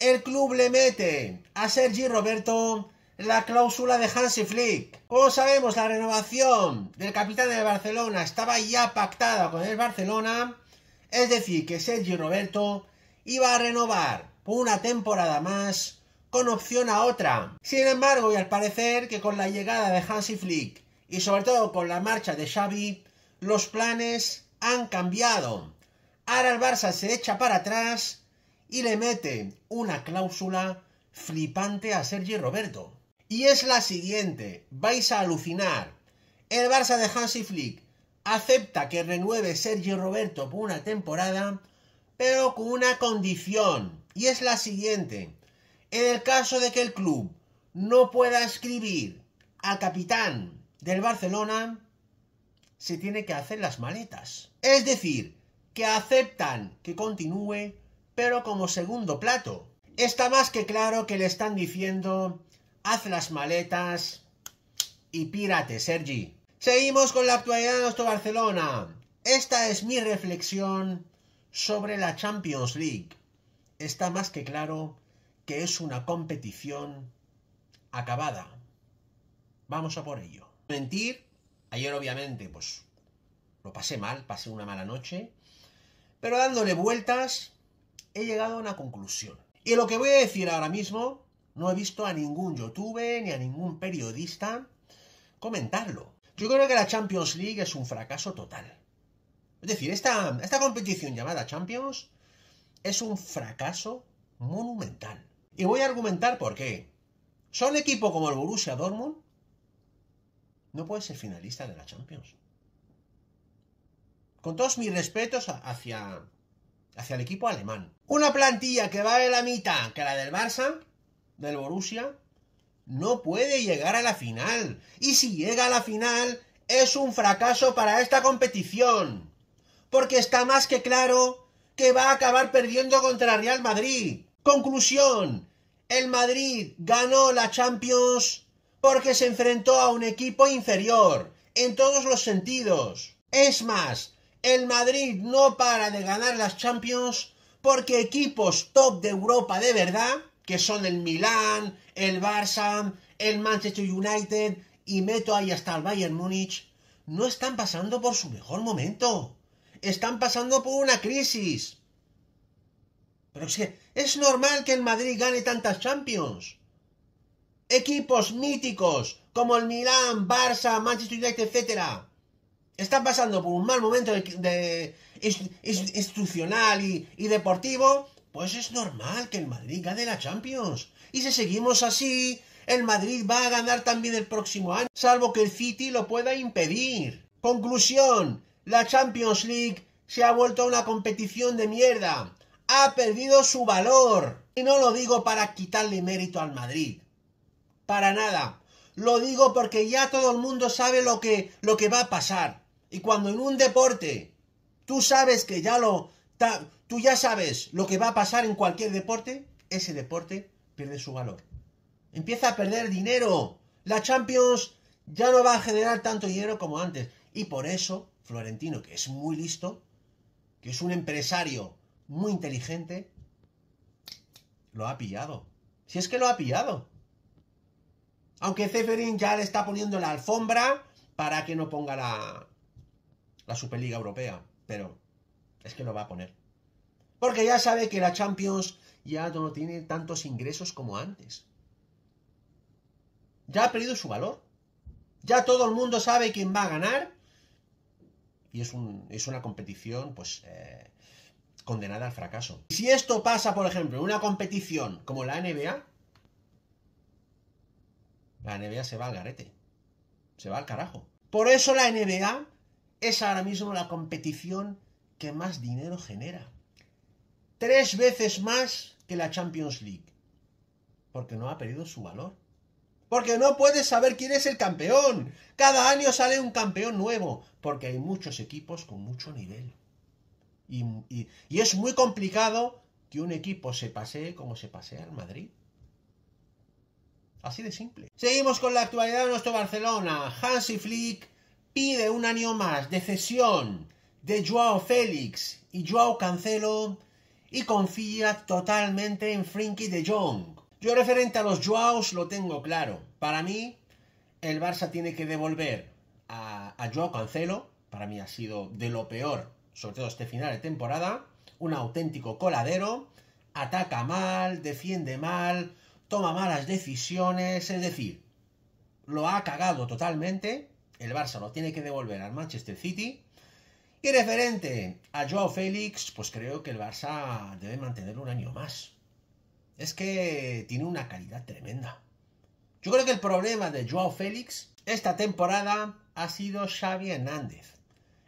El club le mete a Sergi Roberto la cláusula de Hansi Flick. Como sabemos, la renovación del capitán de Barcelona estaba ya pactada con el Barcelona. Es decir, que Sergi Roberto iba a renovar por una temporada más con opción a otra. Sin embargo, y al parecer que con la llegada de Hansi Flick y sobre todo con la marcha de Xavi, los planes han cambiado. Ahora el Barça se echa para atrás y le mete una cláusula flipante a Sergio Roberto. Y es la siguiente, vais a alucinar. El Barça de Hansi Flick acepta que renueve Sergio Roberto por una temporada, pero con una condición, y es la siguiente. En el caso de que el club no pueda escribir al capitán del Barcelona, se tiene que hacer las maletas. Es decir, que aceptan que continúe pero como segundo plato. Está más que claro que le están diciendo, haz las maletas y pírate, Sergi. Seguimos con la actualidad de nuestro Barcelona. Esta es mi reflexión sobre la Champions League. Está más que claro que es una competición acabada. Vamos a por ello. Mentir, ayer obviamente, pues lo pasé mal, pasé una mala noche, pero dándole vueltas, he llegado a una conclusión. Y lo que voy a decir ahora mismo, no he visto a ningún youtuber ni a ningún periodista comentarlo. Yo creo que la Champions League es un fracaso total. Es decir, esta, esta competición llamada Champions es un fracaso monumental. Y voy a argumentar por qué. Son equipo como el Borussia Dortmund no puede ser finalista de la Champions. Con todos mis respetos hacia hacia el equipo alemán. Una plantilla que va de la mitad que la del Barça, del Borussia, no puede llegar a la final. Y si llega a la final, es un fracaso para esta competición. Porque está más que claro que va a acabar perdiendo contra Real Madrid. Conclusión. El Madrid ganó la Champions porque se enfrentó a un equipo inferior en todos los sentidos. Es más, el Madrid no para de ganar las Champions porque equipos top de Europa de verdad, que son el Milán, el Barça, el Manchester United y meto ahí hasta el Bayern Múnich, no están pasando por su mejor momento. Están pasando por una crisis. Pero es que es normal que el Madrid gane tantas Champions. Equipos míticos como el Milán, Barça, Manchester United, etcétera está pasando por un mal momento de, institucional y, deportivo, pues es normal que el Madrid gane la Champions. Y si seguimos así, el Madrid va a ganar también el próximo año, salvo que el City lo pueda impedir. Conclusión, la Champions League se ha vuelto una competición de mierda. Ha perdido su valor. Y no lo digo para quitarle mérito al Madrid. Para nada. Lo digo porque ya todo el mundo sabe lo que, lo que va a pasar. Y cuando en un deporte tú sabes que ya lo... tú ya sabes lo que va a pasar en cualquier deporte, ese deporte pierde su valor. Empieza a perder dinero. La Champions ya no va a generar tanto dinero como antes. Y por eso Florentino, que es muy listo, que es un empresario muy inteligente, lo ha pillado. Si es que lo ha pillado. Aunque Zeferin ya le está poniendo la alfombra para que no ponga la, la Superliga Europea, pero es que lo va a poner. Porque ya sabe que la Champions ya no tiene tantos ingresos como antes. Ya ha perdido su valor. Ya todo el mundo sabe quién va a ganar. Y es, un, es una competición, pues, eh, condenada al fracaso. Si esto pasa, por ejemplo, en una competición como la NBA, la NBA se va al garete. Se va al carajo. Por eso la NBA es ahora mismo la competición que más dinero genera. Tres veces más que la Champions League. Porque no ha perdido su valor. Porque no puedes saber quién es el campeón. Cada año sale un campeón nuevo. Porque hay muchos equipos con mucho nivel. Y, es muy complicado que un equipo se pasee como se pasea el Madrid. Así de simple. Seguimos con la actualidad de nuestro Barcelona. Hansi Flick pide un año más de cesión de Joao Félix y Joao Cancelo y confía totalmente en Frinky de Jong. Yo referente a los Joaos lo tengo claro. Para mí, el Barça tiene que devolver a, a Joao Cancelo. Para mí ha sido de lo peor, sobre todo este final de temporada. Un auténtico coladero. Ataca mal, defiende mal, toma malas decisiones. Es decir, lo ha cagado totalmente el Barça lo tiene que devolver al Manchester City. Y referente a Joao Félix, pues creo que el Barça debe mantenerlo un año más. Es que tiene una calidad tremenda. Yo creo que el problema de Joao Félix esta temporada ha sido Xavi Hernández.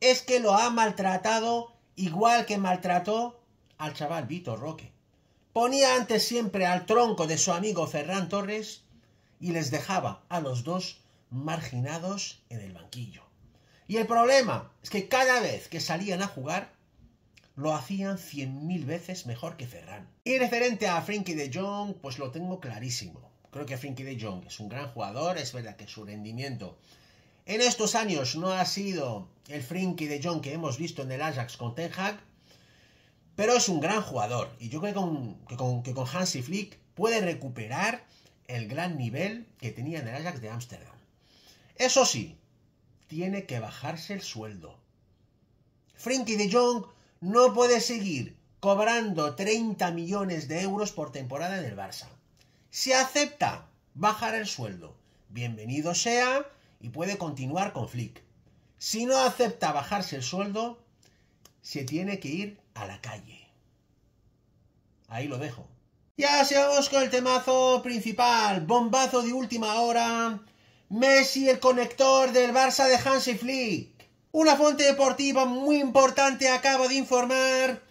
Es que lo ha maltratado igual que maltrató al chaval Vito Roque. Ponía antes siempre al tronco de su amigo Ferran Torres y les dejaba a los dos marginados en el banquillo. Y el problema es que cada vez que salían a jugar, lo hacían cien mil veces mejor que Ferran. Y referente a Frenkie de Jong, pues lo tengo clarísimo. Creo que Frenkie de Jong es un gran jugador, es verdad que su rendimiento en estos años no ha sido el Frenkie de Jong que hemos visto en el Ajax con Ten Hag, pero es un gran jugador y yo creo que con, que Hansi Flick puede recuperar el gran nivel que tenía en el Ajax de Ámsterdam. Eso sí, tiene que bajarse el sueldo. Frenkie de Jong no puede seguir cobrando 30 millones de euros por temporada en el Barça. Si acepta bajar el sueldo, bienvenido sea y puede continuar con Flick. Si no acepta bajarse el sueldo, se tiene que ir a la calle. Ahí lo dejo. Ya seamos con el temazo principal, bombazo de última hora Messi, el conector del Barça de Hansi Flick. Una fuente deportiva muy importante acaba de informar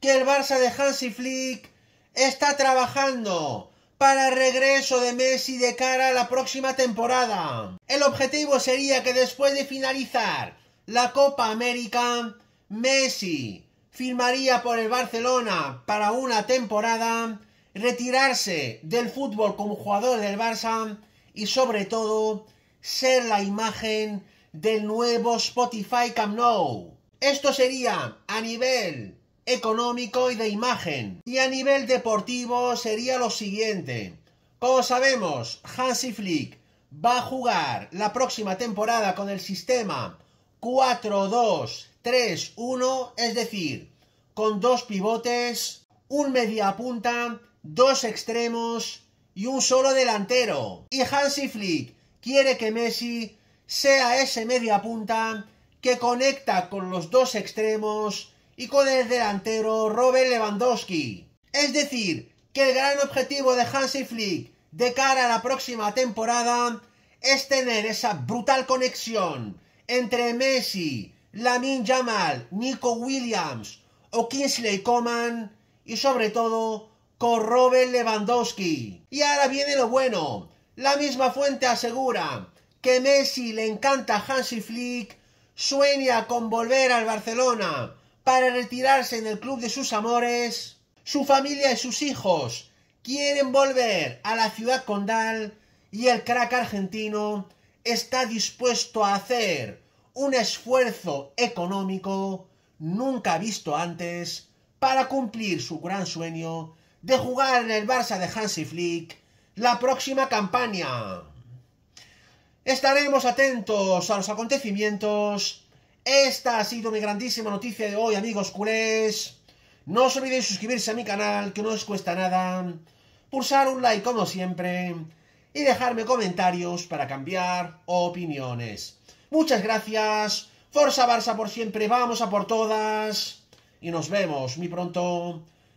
que el Barça de Hansi Flick está trabajando para el regreso de Messi de cara a la próxima temporada. El objetivo sería que después de finalizar la Copa América, Messi firmaría por el Barcelona para una temporada, retirarse del fútbol como jugador del Barça y sobre todo ser la imagen del nuevo Spotify Cam Nou. Esto sería a nivel económico y de imagen. Y a nivel deportivo sería lo siguiente. Como sabemos, Hansi Flick va a jugar la próxima temporada con el sistema 4-2-3-1, es decir, con dos pivotes, un media punta, dos extremos y un solo delantero. Y Hansi Flick quiere que Messi sea ese media punta que conecta con los dos extremos y con el delantero Robert Lewandowski. Es decir, que el gran objetivo de Hansi Flick de cara a la próxima temporada es tener esa brutal conexión entre Messi, Lamin Yamal, Nico Williams o Kingsley Coman y sobre todo con Robert Lewandowski. Y ahora viene lo bueno. La misma fuente asegura que Messi le encanta Hansi Flick, sueña con volver al Barcelona para retirarse en el club de sus amores. Su familia y sus hijos quieren volver a la ciudad condal y el crack argentino está dispuesto a hacer un esfuerzo económico nunca visto antes para cumplir su gran sueño de jugar en el Barça de Hansi Flick la próxima campaña. Estaremos atentos a los acontecimientos. Esta ha sido mi grandísima noticia de hoy, amigos culés. No os olvidéis suscribirse a mi canal, que no os cuesta nada. Pulsar un like como siempre. Y dejarme comentarios para cambiar opiniones. Muchas gracias. Forza Barça por siempre. Vamos a por todas. Y nos vemos muy pronto